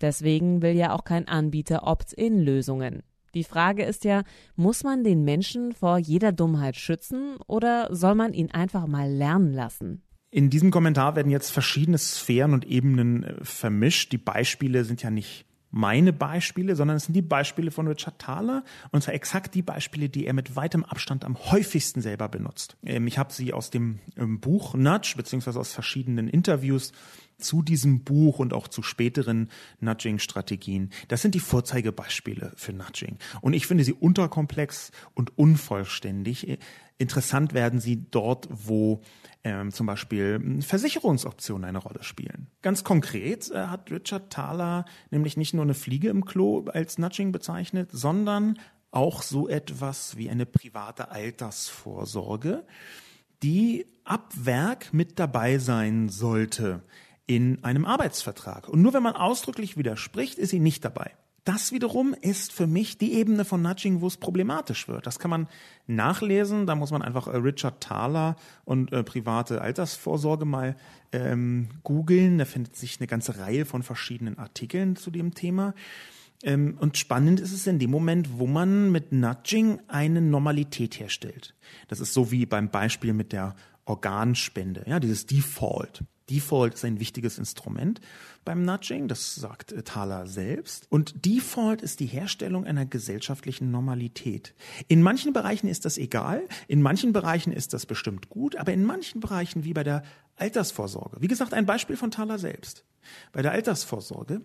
Deswegen will ja auch kein Anbieter Opt-in-Lösungen. Die Frage ist ja, muss man den Menschen vor jeder Dummheit schützen oder soll man ihn einfach mal lernen lassen? In diesem Kommentar werden jetzt verschiedene Sphären und Ebenen äh, vermischt. Die Beispiele sind ja nicht meine Beispiele, sondern es sind die Beispiele von Richard Thaler und zwar exakt die Beispiele, die er mit weitem Abstand am häufigsten selber benutzt. Ähm, ich habe sie aus dem ähm, Buch Nudge beziehungsweise aus verschiedenen Interviews zu diesem Buch und auch zu späteren Nudging-Strategien. Das sind die Vorzeigebeispiele für Nudging. Und ich finde sie unterkomplex und unvollständig. Äh, interessant werden sie dort, wo ähm, zum Beispiel hm, Versicherungsoptionen eine Rolle spielen. Ganz konkret äh, hat Richard Thaler nämlich nicht nur eine Fliege im Klo als Nudging bezeichnet, sondern auch so etwas wie eine private Altersvorsorge, die ab Werk mit dabei sein sollte in einem Arbeitsvertrag. Und nur wenn man ausdrücklich widerspricht, ist sie nicht dabei das wiederum ist für mich die Ebene von Nudging, wo es problematisch wird. Das kann man nachlesen. Da muss man einfach äh, Richard Thaler und äh, private Altersvorsorge mal ähm, googeln. Da findet sich eine ganze Reihe von verschiedenen Artikeln zu dem Thema. Ähm, und spannend ist es in dem Moment, wo man mit Nudging eine Normalität herstellt. Das ist so wie beim Beispiel mit der Organspende, ja, dieses Default. Default ist ein wichtiges Instrument beim Nudging, das sagt äh, Thaler selbst. Und Default ist die Herstellung einer gesellschaftlichen Normalität. In manchen Bereichen ist das egal, in manchen Bereichen ist das bestimmt gut, aber in manchen Bereichen, wie bei der Altersvorsorge, wie gesagt, ein Beispiel von Thaler selbst. Bei der Altersvorsorge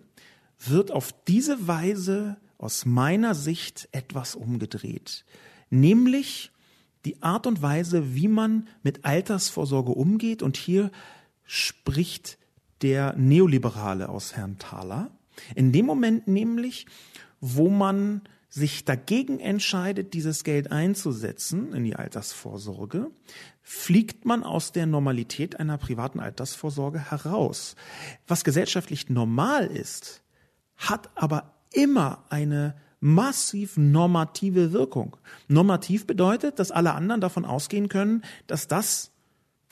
wird auf diese Weise aus meiner Sicht etwas umgedreht, nämlich die Art und Weise, wie man mit Altersvorsorge umgeht und hier spricht der Neoliberale aus Herrn Thaler. In dem Moment nämlich, wo man sich dagegen entscheidet, dieses Geld einzusetzen in die Altersvorsorge, fliegt man aus der Normalität einer privaten Altersvorsorge heraus. Was gesellschaftlich normal ist, hat aber immer eine massiv normative Wirkung. Normativ bedeutet, dass alle anderen davon ausgehen können, dass das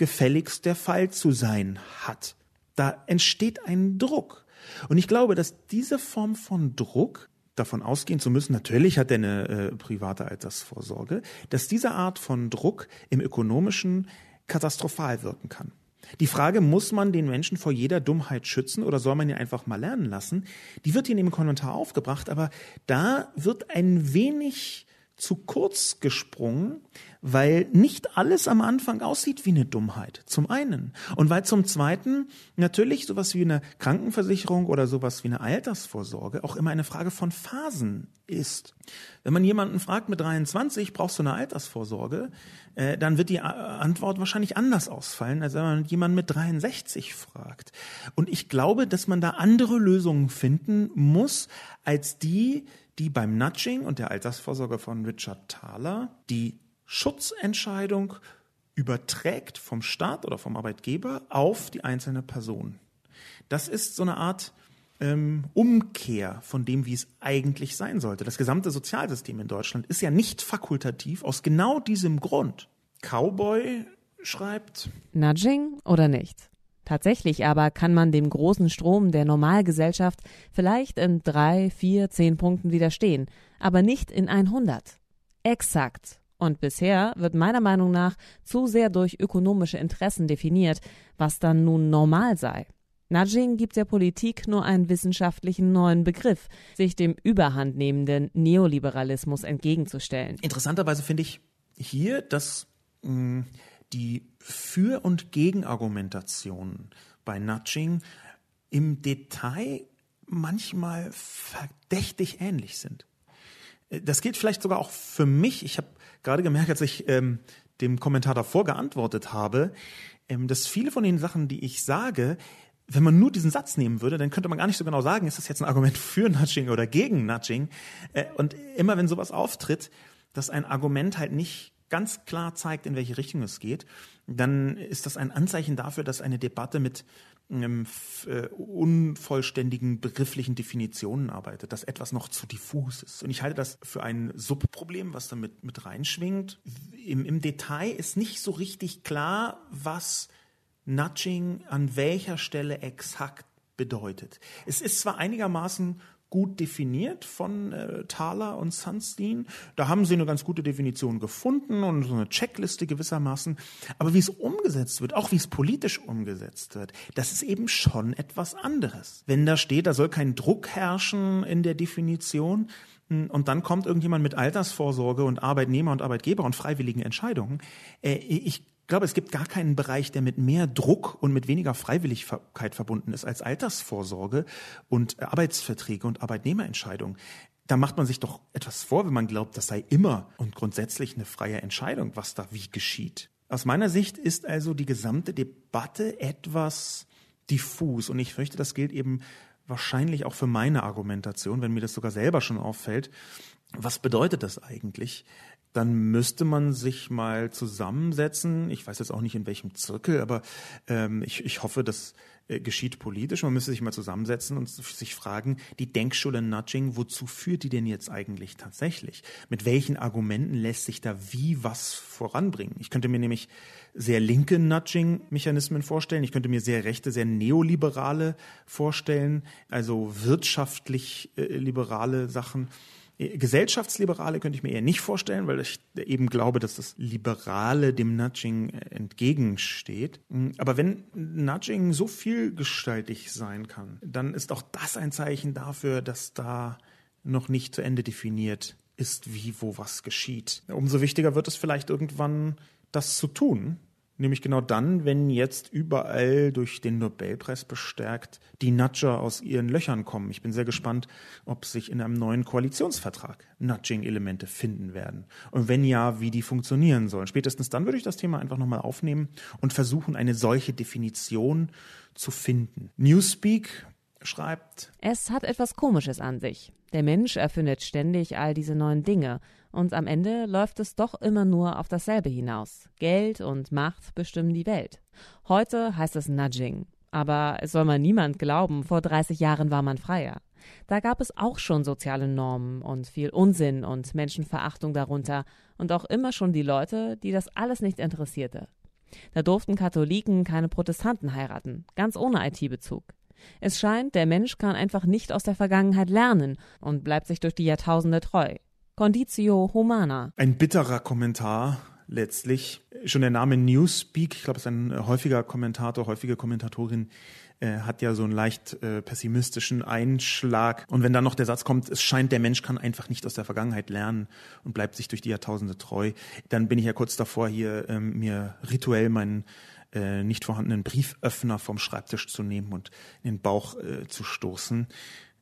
gefälligst der Fall zu sein hat. Da entsteht ein Druck. Und ich glaube, dass diese Form von Druck, davon ausgehen zu müssen, natürlich hat er eine äh, private Altersvorsorge, dass diese Art von Druck im ökonomischen katastrophal wirken kann. Die Frage, muss man den Menschen vor jeder Dummheit schützen oder soll man ihn einfach mal lernen lassen, die wird hier in dem Kommentar aufgebracht, aber da wird ein wenig zu kurz gesprungen, weil nicht alles am Anfang aussieht wie eine Dummheit, zum einen. Und weil zum zweiten natürlich sowas wie eine Krankenversicherung oder sowas wie eine Altersvorsorge auch immer eine Frage von Phasen ist. Wenn man jemanden fragt mit 23, brauchst du eine Altersvorsorge, äh, dann wird die Antwort wahrscheinlich anders ausfallen, als wenn man jemanden mit 63 fragt. Und ich glaube, dass man da andere Lösungen finden muss, als die, die beim Nudging und der Altersvorsorge von Richard Thaler die Schutzentscheidung überträgt vom Staat oder vom Arbeitgeber auf die einzelne Person. Das ist so eine Art ähm, Umkehr von dem, wie es eigentlich sein sollte. Das gesamte Sozialsystem in Deutschland ist ja nicht fakultativ aus genau diesem Grund. Cowboy schreibt. Nudging oder nicht? Tatsächlich aber kann man dem großen Strom der Normalgesellschaft vielleicht in drei, vier, zehn Punkten widerstehen, aber nicht in 100. Exakt. Und bisher wird meiner Meinung nach zu sehr durch ökonomische Interessen definiert, was dann nun normal sei. Nudging gibt der Politik nur einen wissenschaftlichen neuen Begriff, sich dem überhandnehmenden Neoliberalismus entgegenzustellen. Interessanterweise finde ich hier, dass mh, hm, die Für- und Gegenargumentationen bei Nudging im Detail manchmal verdächtig ähnlich sind. Äh, das gilt vielleicht sogar auch für mich. Ich habe gerade gemerkt, als ich ähm, dem Kommentar davor geantwortet habe, ähm, dass viele von den Sachen, die ich sage, wenn man nur diesen Satz nehmen würde, dann könnte man gar nicht so genau sagen, ist das jetzt ein Argument für Nudging oder gegen Nudging. Äh, und immer wenn sowas auftritt, dass ein Argument halt nicht ganz klar zeigt, in welche Richtung es geht, dann ist das ein Anzeichen dafür, dass eine Debatte mit ähm, äh, unvollständigen begrifflichen Definitionen arbeitet, dass etwas noch zu diffus ist. Und ich halte das für ein Subproblem, was damit mit reinschwingt. Im, Im Detail ist nicht so richtig klar, was Nudging an welcher Stelle exakt bedeutet. Es ist zwar einigermaßen gut definiert von äh, Thaler und Sunstein. Da haben sie eine ganz gute Definition gefunden und so eine Checkliste gewissermaßen. Aber wie es umgesetzt wird, auch wie es politisch umgesetzt wird, das ist eben schon etwas anderes. Wenn da steht, da soll kein Druck herrschen in der Definition, hm, und dann kommt irgendjemand mit Altersvorsorge und Arbeitnehmer und Arbeitgeber und freiwilligen Entscheidungen. Äh, ich glaube, es gibt gar keinen Bereich, der mit mehr Druck und mit weniger Freiwilligkeit verbunden ist als Altersvorsorge und Arbeitsverträge und Arbeitnehmerentscheidungen. Da macht man sich doch etwas vor, wenn man glaubt, das sei immer und grundsätzlich eine freie Entscheidung, was da wie geschieht. Aus meiner Sicht ist also die gesamte Debatte etwas diffus und ich fürchte, das gilt eben wahrscheinlich auch für meine Argumentation, wenn mir das sogar selber schon auffällt. Was bedeutet das eigentlich? dann müsste man sich mal zusammensetzen. Ich weiß jetzt auch nicht in welchem Zirkel, aber ähm, ich, ich hoffe, das äh, geschieht politisch. Man müsste sich mal zusammensetzen und sich fragen, die Denkschule Nudging, wozu führt die denn jetzt eigentlich tatsächlich? Mit welchen Argumenten lässt sich da wie was voranbringen? Ich könnte mir nämlich sehr linke Nudging-Mechanismen vorstellen. Ich könnte mir sehr rechte, sehr neoliberale vorstellen, also wirtschaftlich äh, liberale Sachen. Gesellschaftsliberale könnte ich mir eher nicht vorstellen, weil ich eben glaube, dass das Liberale dem Nudging äh, entgegensteht. Hm, aber wenn Nudging so vielgestaltig sein kann, dann ist auch das ein Zeichen dafür, dass da noch nicht zu Ende definiert ist, wie, wo was geschieht. Umso wichtiger wird es vielleicht irgendwann, das zu tun, Nämlich genau dann, wenn jetzt überall durch den Nobelpreis bestärkt die Nudger aus ihren Löchern kommen. Ich bin sehr gespannt, ob sich in einem neuen Koalitionsvertrag Nudging-Elemente finden werden. Und wenn ja, wie die funktionieren sollen. Spätestens dann würde ich das Thema einfach nochmal aufnehmen und versuchen, eine solche Definition zu finden. Newspeak schreibt. Es hat etwas Komisches an sich. Der Mensch erfindet ständig all diese neuen Dinge und am Ende läuft es doch immer nur auf dasselbe hinaus. Geld und Macht bestimmen die Welt. Heute heißt es Nudging. Aber es soll man niemand glauben, vor 30 Jahren war man freier. Da gab es auch schon soziale Normen und viel Unsinn und Menschenverachtung darunter und auch immer schon die Leute, die das alles nicht interessierte. Da durften Katholiken keine Protestanten heiraten, ganz ohne IT-Bezug. Es scheint, der Mensch kann einfach nicht aus der Vergangenheit lernen und bleibt sich durch die Jahrtausende treu. Conditio Humana. Ein bitterer Kommentar letztlich. Schon der Name Newspeak, ich glaube, es ist ein äh, häufiger Kommentator, häufige Kommentatorin, äh, hat ja so einen leicht äh, pessimistischen Einschlag. Und wenn dann noch der Satz kommt, es scheint, der Mensch kann einfach nicht aus der Vergangenheit lernen und bleibt sich durch die Jahrtausende treu, dann bin ich ja kurz davor, hier ähm, mir rituell meinen äh, nicht vorhandenen Brieföffner vom Schreibtisch zu nehmen und in den Bauch äh, zu stoßen.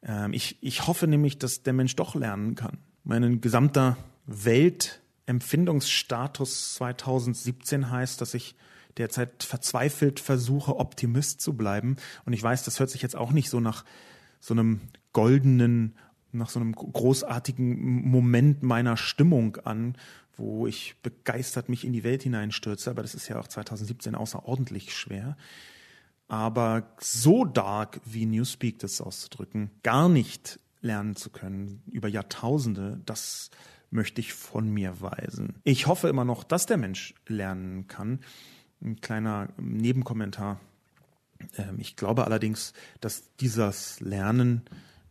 Ähm, ich, ich hoffe nämlich, dass der Mensch doch lernen kann mein gesamter Weltempfindungsstatus 2017 heißt, dass ich derzeit verzweifelt versuche, Optimist zu bleiben. Und ich weiß, das hört sich jetzt auch nicht so nach so einem goldenen, nach so einem großartigen Moment meiner Stimmung an, wo ich begeistert mich in die Welt hineinstürze. Aber das ist ja auch 2017 außerordentlich schwer. Aber so dark, wie Newspeak das auszudrücken, gar nicht lernen zu können über Jahrtausende, das möchte ich von mir weisen. Ich hoffe immer noch, dass der Mensch lernen kann. Ein kleiner Nebenkommentar. Ähm, ich glaube allerdings, dass dieses Lernen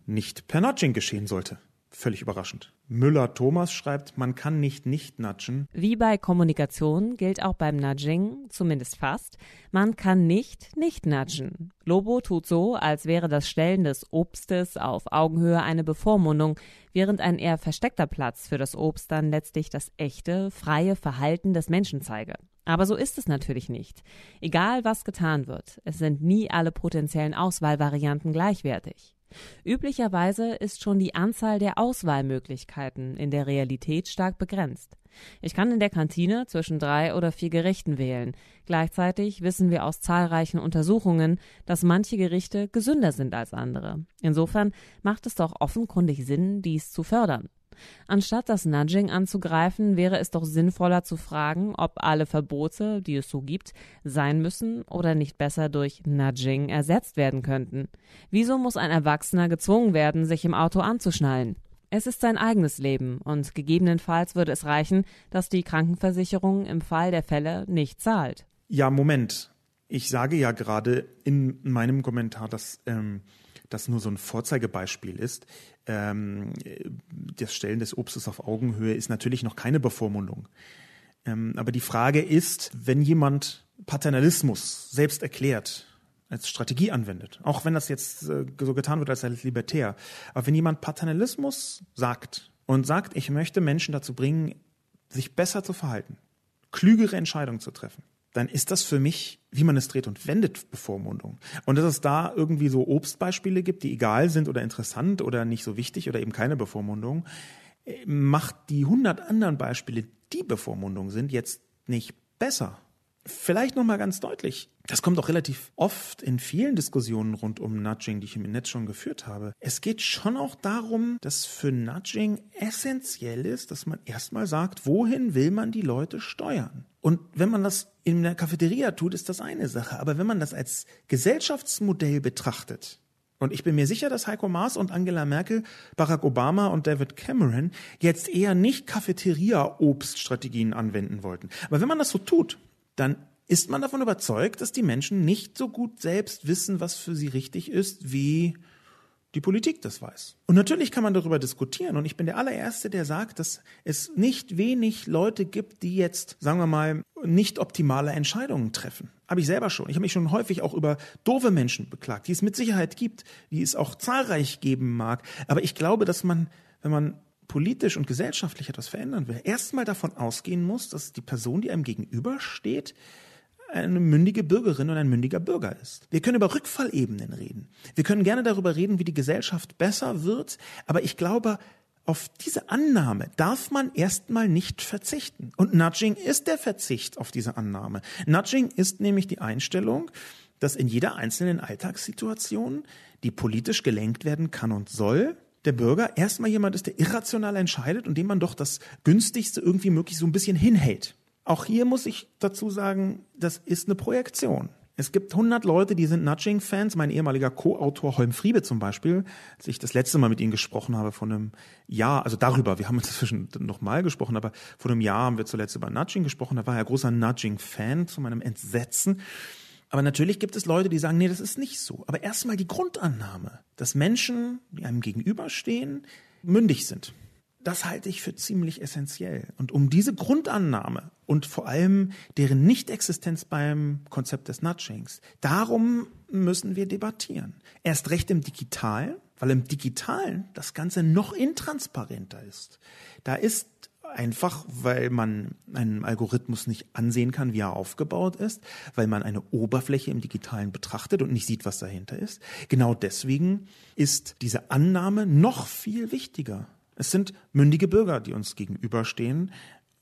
nicht per Nudging geschehen sollte. Völlig überraschend. Müller Thomas schreibt, man kann nicht nicht natschen. Wie bei Kommunikation gilt auch beim Nudging, zumindest fast, man kann nicht nicht natschen. Lobo tut so, als wäre das Stellen des Obstes auf Augenhöhe eine Bevormundung, während ein eher versteckter Platz für das Obst dann letztlich das echte, freie Verhalten des Menschen zeige. Aber so ist es natürlich nicht. Egal was getan wird, es sind nie alle potenziellen Auswahlvarianten gleichwertig. Üblicherweise ist schon die Anzahl der Auswahlmöglichkeiten in der Realität stark begrenzt. Ich kann in der Kantine zwischen drei oder vier Gerichten wählen. Gleichzeitig wissen wir aus zahlreichen Untersuchungen, dass manche Gerichte gesünder sind als andere. Insofern macht es doch offenkundig Sinn, dies zu fördern. Anstatt das Nudging anzugreifen, wäre es doch sinnvoller zu fragen, ob alle Verbote, die es so gibt, sein müssen oder nicht besser durch Nudging ersetzt werden könnten. Wieso muss ein Erwachsener gezwungen werden, sich im Auto anzuschnallen? Es ist sein eigenes Leben und gegebenenfalls würde es reichen, dass die Krankenversicherung im Fall der Fälle nicht zahlt. Ja, Moment. Ich sage ja gerade in meinem Kommentar, dass ähm, das nur so ein Vorzeigebeispiel ist. Ähm, das Stellen des Obstes auf Augenhöhe ist natürlich noch keine Bevormundung. Ähm, aber die Frage ist, wenn jemand Paternalismus selbst erklärt, als Strategie anwendet, auch wenn das jetzt äh, so getan wird, als sei libertär, aber wenn jemand Paternalismus sagt und sagt, ich möchte Menschen dazu bringen, sich besser zu verhalten, klügere Entscheidungen zu treffen, dann ist das für mich, wie man es dreht und wendet, Bevormundung. Und dass es da irgendwie so Obstbeispiele gibt, die egal sind oder interessant oder nicht so wichtig oder eben keine Bevormundung, äh, macht die 100 anderen Beispiele, die Bevormundung sind, jetzt nicht besser vielleicht nochmal ganz deutlich, das kommt auch relativ oft in vielen Diskussionen rund um Nudging, die ich im Netz schon geführt habe. Es geht schon auch darum, dass für Nudging essentiell ist, dass man erstmal sagt, wohin will man die Leute steuern? Und wenn man das in der Cafeteria tut, ist das eine Sache. Aber wenn man das als Gesellschaftsmodell betrachtet, und ich bin mir sicher, dass Heiko Maas und Angela Merkel, Barack Obama und David Cameron jetzt eher nicht Cafeteria-Obststrategien anwenden wollten. Aber wenn man das so tut, dann ist man davon überzeugt, dass die Menschen nicht so gut selbst wissen, was für sie richtig ist, wie die Politik das weiß. Und natürlich kann man darüber diskutieren. Und ich bin der allererste, der sagt, dass es nicht wenig Leute gibt, die jetzt, sagen wir mal, nicht optimale Entscheidungen treffen. Habe ich selber schon. Ich habe mich schon häufig auch über doofe Menschen beklagt, die es mit Sicherheit gibt, die es auch zahlreich geben mag. Aber ich glaube, dass man, wenn man politisch und gesellschaftlich etwas verändern will, erstmal davon ausgehen muss, dass die Person, die einem gegenübersteht, eine mündige Bürgerin und ein mündiger Bürger ist. Wir können über Rückfallebenen reden. Wir können gerne darüber reden, wie die Gesellschaft besser wird, aber ich glaube, auf diese Annahme darf man erstmal nicht verzichten. Und Nudging ist der Verzicht auf diese Annahme. Nudging ist nämlich die Einstellung, dass in jeder einzelnen Alltagssituation, die politisch gelenkt werden kann und soll, der Bürger erstmal jemand ist, der irrational entscheidet und dem man doch das günstigste irgendwie möglich so ein bisschen hinhält. Auch hier muss ich dazu sagen, das ist eine Projektion. Es gibt 100 Leute, die sind Nudging-Fans. Mein ehemaliger Co-Autor Holm Friebe zum Beispiel, als ich das letzte Mal mit ihm gesprochen habe vor einem Jahr, also darüber, wir haben <laughs> inzwischen nochmal gesprochen, aber vor einem Jahr haben wir zuletzt über Nudging gesprochen. Da war er großer Nudging-Fan zu meinem Entsetzen. Aber natürlich gibt es Leute, die sagen, nee, das ist nicht so. Aber erstmal die Grundannahme, dass Menschen, die einem gegenüberstehen, mündig sind. Das halte ich für ziemlich essentiell. Und um diese Grundannahme und vor allem deren Nichtexistenz beim Konzept des Nudgings, darum müssen wir debattieren. Erst recht im Digitalen, weil im Digitalen das Ganze noch intransparenter ist. Da ist einfach weil man einen Algorithmus nicht ansehen kann, wie er aufgebaut ist, weil man eine Oberfläche im digitalen betrachtet und nicht sieht, was dahinter ist. Genau deswegen ist diese Annahme noch viel wichtiger. Es sind mündige Bürger, die uns gegenüberstehen.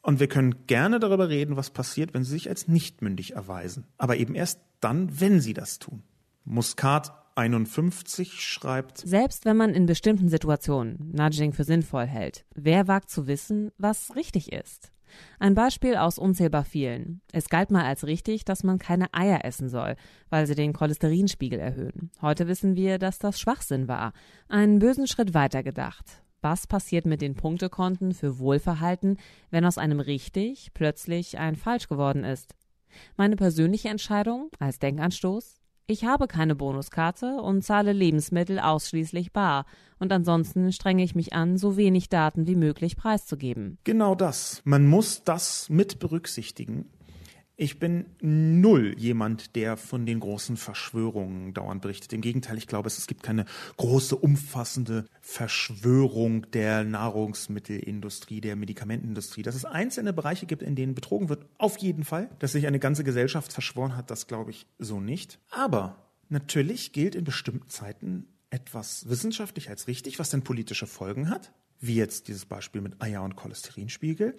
Und wir können gerne darüber reden, was passiert, wenn sie sich als nicht mündig erweisen. Aber eben erst dann, wenn sie das tun. Muscat 51 schreibt, selbst wenn man in bestimmten Situationen Nudging für sinnvoll hält, wer wagt zu wissen, was richtig ist? Ein Beispiel aus unzählbar vielen. Es galt mal als richtig, dass man keine Eier essen soll, weil sie den Cholesterinspiegel erhöhen. Heute wissen wir, dass das Schwachsinn war. Einen bösen Schritt weiter gedacht. Was passiert mit den Punktekonten für Wohlverhalten, wenn aus einem richtig plötzlich ein falsch geworden ist? Meine persönliche Entscheidung als Denkanstoß? Ich habe keine Bonuskarte und zahle Lebensmittel ausschließlich bar. Und ansonsten strenge ich mich an, so wenig Daten wie möglich preiszugeben. Genau das. Man muss das mit berücksichtigen. Ich bin null jemand, der von den großen Verschwörungen dauernd berichtet. Im Gegenteil, ich glaube, es gibt keine große, umfassende Verschwörung der Nahrungsmittelindustrie, der Medikamentenindustrie. Dass es einzelne Bereiche gibt, in denen betrogen wird, auf jeden Fall. Dass sich eine ganze Gesellschaft verschworen hat, das glaube ich so nicht. Aber natürlich gilt in bestimmten Zeiten etwas wissenschaftlich als richtig, was dann politische Folgen hat wie jetzt dieses Beispiel mit Eier- und Cholesterinspiegel,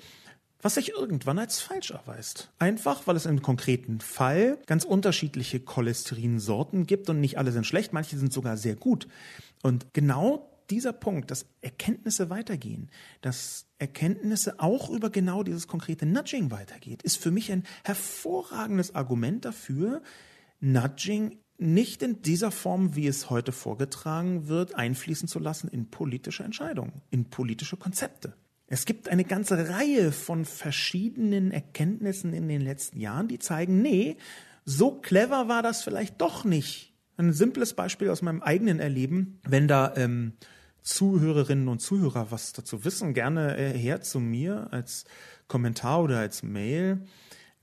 was sich irgendwann als falsch erweist. Einfach, weil es im konkreten Fall ganz unterschiedliche Cholesterinsorten gibt und nicht alle sind schlecht, manche sind sogar sehr gut. Und genau dieser Punkt, dass Erkenntnisse weitergehen, dass Erkenntnisse auch über genau dieses konkrete Nudging weitergeht, ist für mich ein hervorragendes Argument dafür, Nudging nicht in dieser Form, wie es heute vorgetragen wird, einfließen zu lassen in politische Entscheidungen, in politische Konzepte. Es gibt eine ganze Reihe von verschiedenen Erkenntnissen in den letzten Jahren, die zeigen, nee, so clever war das vielleicht doch nicht. Ein simples Beispiel aus meinem eigenen Erleben, wenn da ähm, Zuhörerinnen und Zuhörer was dazu wissen, gerne äh, her zu mir als Kommentar oder als Mail.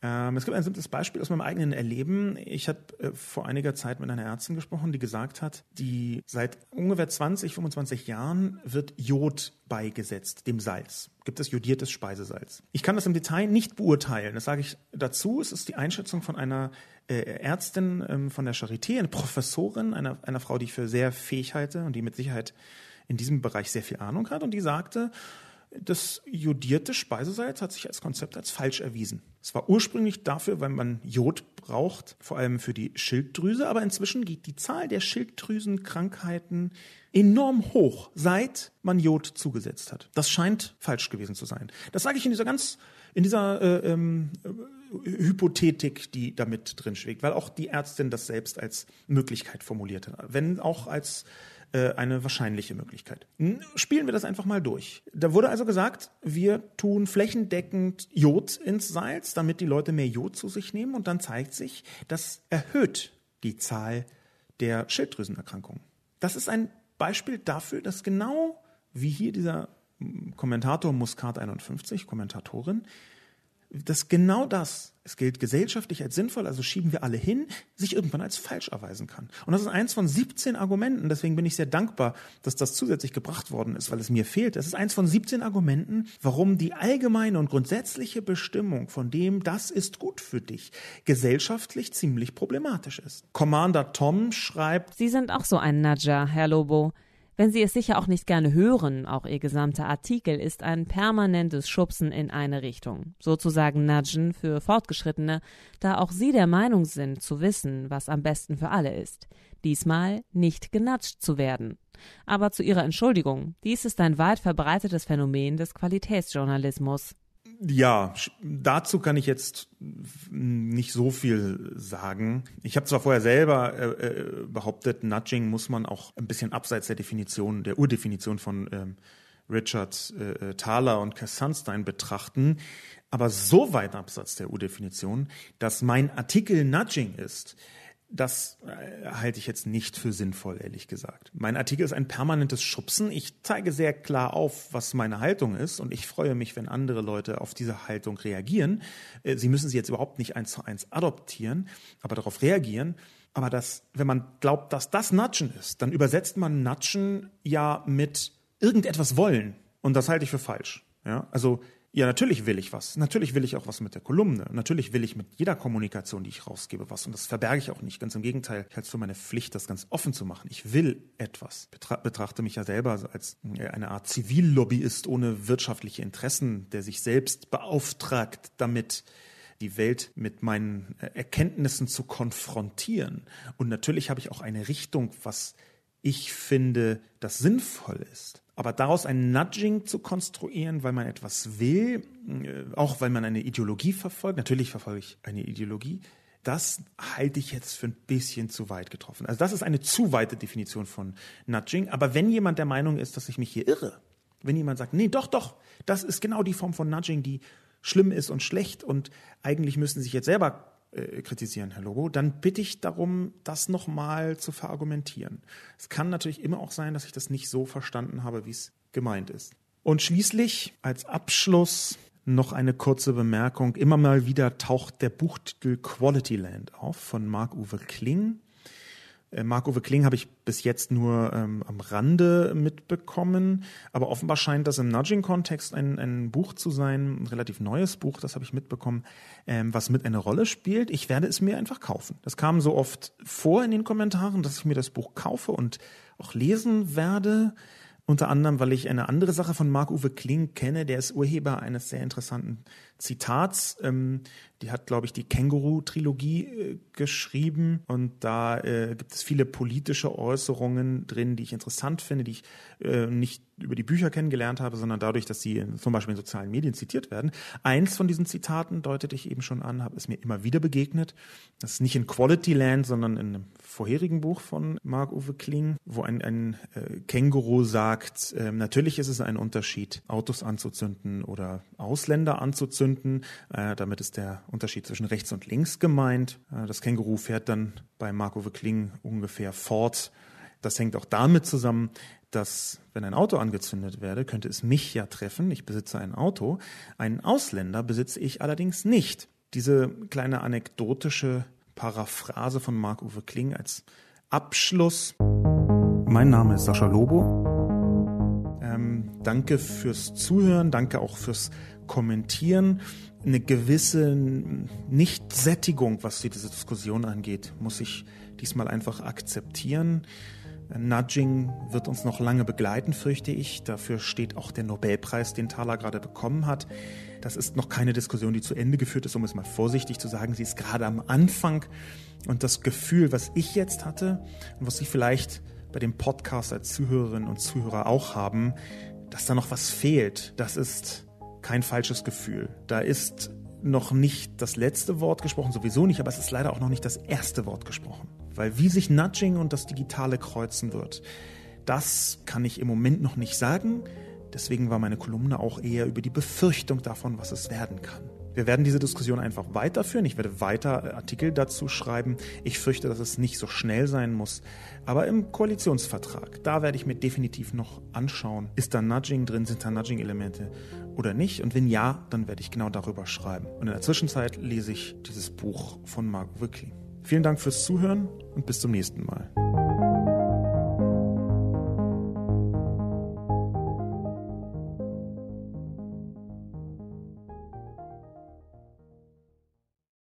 Ähm, es gibt ein simples Beispiel aus meinem eigenen Erleben. Ich habe äh, vor einiger Zeit mit einer Ärztin gesprochen, die gesagt hat, die seit ungefähr 20, 25 Jahren wird Jod beigesetzt, dem Salz. Gibt es jodiertes Speisesalz? Ich kann das im Detail nicht beurteilen. Das sage ich dazu. Es ist die Einschätzung von einer äh, Ärztin ähm, von der Charité, eine Professorin, einer, einer Frau, die ich für sehr fähig halte und die mit Sicherheit in diesem Bereich sehr viel Ahnung hat. Und die sagte, das jodierte Speisesalz hat sich als Konzept als falsch erwiesen. Es war ursprünglich dafür, weil man Jod braucht, vor allem für die Schilddrüse, aber inzwischen geht die Zahl der Schilddrüsenkrankheiten enorm hoch, seit man Jod zugesetzt hat. Das scheint falsch gewesen zu sein. Das sage ich in dieser ganz, in dieser äh, ähm, äh, Hypothetik, die damit drin schwebt, weil auch die Ärztin das selbst als Möglichkeit formuliert hat, wenn auch als äh, eine wahrscheinliche Möglichkeit. Spielen wir das einfach mal durch. Da wurde also gesagt, wir tun flächendeckend Jod ins Salz, damit die Leute mehr Jod zu sich nehmen und dann zeigt sich, das erhöht die Zahl der Schilddrüsenerkrankungen. Das ist ein Beispiel dafür, dass genau wie hier dieser hm, Kommentator Muscat 51, Kommentatorin, dass genau das, es gilt gesellschaftlich als sinnvoll, also schieben wir alle hin, sich irgendwann als falsch erweisen kann. Und das ist eins von 17 Argumenten, deswegen bin ich sehr dankbar, dass das zusätzlich gebracht worden ist, weil es mir fehlt. Das ist eins von 17 Argumenten, warum die allgemeine und grundsätzliche Bestimmung von dem, das ist gut für dich, gesellschaftlich ziemlich problematisch ist. Commander Tom schreibt, Sie sind auch so ein Nadja, Herr Lobo wenn Sie es sicher auch nicht gerne hören, auch Ihr gesamter Artikel ist ein permanentes Schubsen in eine Richtung, sozusagen Nudgen für Fortgeschrittene, da auch Sie der Meinung sind, zu wissen, was am besten für alle ist. Diesmal nicht genatscht zu werden. Aber zu Ihrer Entschuldigung, dies ist ein weit verbreitetes Phänomen des Qualitätsjournalismus. Ja, dazu kann ich jetzt hm, nicht so viel sagen. Ich habe zwar vorher selber äh, äh, behauptet, Nudging muss man auch ein bisschen abseits der Definition, der Urdefinition von ähm, Richard äh, äh Thaler und Cass Sunstein betrachten, aber so weit abseits der Urdefinition, dass mein Artikel Nudging ist, das äh, halte ich jetzt nicht für sinnvoll, ehrlich gesagt. Mein Artikel ist ein permanentes Schubsen. Ich zeige sehr klar auf, was meine Haltung ist und ich freue mich, wenn andere Leute auf diese Haltung reagieren. Äh, sie müssen sie jetzt überhaupt nicht eins zu eins adoptieren, aber darauf reagieren. Aber das, wenn man glaubt, dass das Natschen ist, dann übersetzt man Natschen ja mit irgendetwas wollen. Und das halte ich für falsch. Ja, also ja, natürlich will ich was. Natürlich will ich auch was mit der Kolumne. Natürlich will ich mit jeder Kommunikation, die ich rausgebe, was. Und das verberge ich auch nicht. Ganz im Gegenteil, ich halte es für meine Pflicht, das ganz offen zu machen. Ich will etwas. Betra betrachte mich ja selber als hm, eine Art Zivillobbyist ohne wirtschaftliche Interessen, der sich selbst beauftragt, damit die Welt mit meinen äh, Erkenntnissen zu konfrontieren. Und natürlich habe ich auch eine Richtung, was ich finde, das sinnvoll ist. Aber daraus ein Nudging zu konstruieren, weil man etwas will, äh, auch weil man eine Ideologie verfolgt, natürlich verfolge ich eine Ideologie, das halte ich jetzt für ein bisschen zu weit getroffen. Also das ist eine zu weite Definition von Nudging. Aber wenn jemand der Meinung ist, dass ich mich hier irre, wenn jemand sagt, nee, doch, doch, das ist genau die Form von Nudging, die schlimm ist und schlecht und eigentlich müssen sich jetzt selber äh, kritisieren, Herr Logo, dann bitte ich darum, das nochmal zu verargumentieren. Es kann natürlich immer auch sein, dass ich das nicht so verstanden habe, wie es gemeint ist. Und schließlich als Abschluss noch eine kurze Bemerkung. Immer mal wieder taucht der Buchtitel Quality Land auf von Marc-Uwe Kling. Äh, Marco Kling habe ich bis jetzt nur ähm, am Rande mitbekommen, aber offenbar scheint das im Nudging-Kontext ein, ein Buch zu sein, ein relativ neues Buch, das habe ich mitbekommen, ähm, was mit eine Rolle spielt. Ich werde es mir einfach kaufen. Das kam so oft vor in den Kommentaren, dass ich mir das Buch kaufe und auch lesen werde. Unter anderem, weil ich eine andere Sache von Marc-Uwe Kling kenne, der ist Urheber eines sehr interessanten Zitats. Ähm, die hat, glaube ich, die Känguru-Trilogie äh, geschrieben und da äh, gibt es viele politische Äußerungen drin, die ich interessant finde, die ich äh, nicht über die Bücher kennengelernt habe, sondern dadurch, dass sie zum Beispiel in sozialen Medien zitiert werden. Eins von diesen Zitaten deutete ich eben schon an, habe es mir immer wieder begegnet. Das ist nicht in Quality Land, sondern in einem vorherigen Buch von Marc-Uwe Kling, wo ein, ein äh, Känguru sagt, äh, natürlich ist es ein Unterschied, Autos anzuzünden oder Ausländer anzuzünden finden. Äh, damit ist der Unterschied zwischen rechts und links gemeint. Äh, das Känguru fährt dann bei Marco Kling ungefähr fort. Das hängt auch damit zusammen, dass wenn ein Auto angezündet werde, könnte es mich ja treffen. Ich besitze ein Auto. Einen Ausländer besitze ich allerdings nicht. Diese kleine anekdotische Paraphrase von Marc-Uwe Kling als Abschluss. Mein Name ist Sascha Lobo. Ähm, danke fürs Zuhören, danke auch fürs kommentieren. Eine gewisse Nichtsättigung, was diese Diskussion angeht, muss ich diesmal einfach akzeptieren. Nudging wird uns noch lange begleiten, fürchte ich. Dafür steht auch der Nobelpreis, den Thaler gerade bekommen hat. Das ist noch keine Diskussion, die zu Ende geführt ist, um es mal vorsichtig zu sagen. Sie ist gerade am Anfang. Und das Gefühl, was ich jetzt hatte und was Sie vielleicht bei dem Podcast als Zuhörerinnen und Zuhörer auch haben, dass da noch was fehlt, das ist kein falsches Gefühl. Da ist noch nicht das letzte Wort gesprochen, sowieso nicht, aber es ist leider auch noch nicht das erste Wort gesprochen. Weil wie sich Nudging und das Digitale kreuzen wird, das kann ich im Moment noch nicht sagen. Deswegen war meine Kolumne auch eher über die Befürchtung davon, was es werden kann. Wir werden diese Diskussion einfach weiterführen. Ich werde weiter Artikel dazu schreiben. Ich fürchte, dass es nicht so schnell sein muss. Aber im Koalitionsvertrag, da werde ich mir definitiv noch anschauen, ist da Nudging drin, sind da Nudging-Elemente oder nicht. Und wenn ja, dann werde ich genau darüber schreiben. Und in der Zwischenzeit lese ich dieses Buch von Marco Wickling. Vielen Dank fürs Zuhören und bis zum nächsten Mal.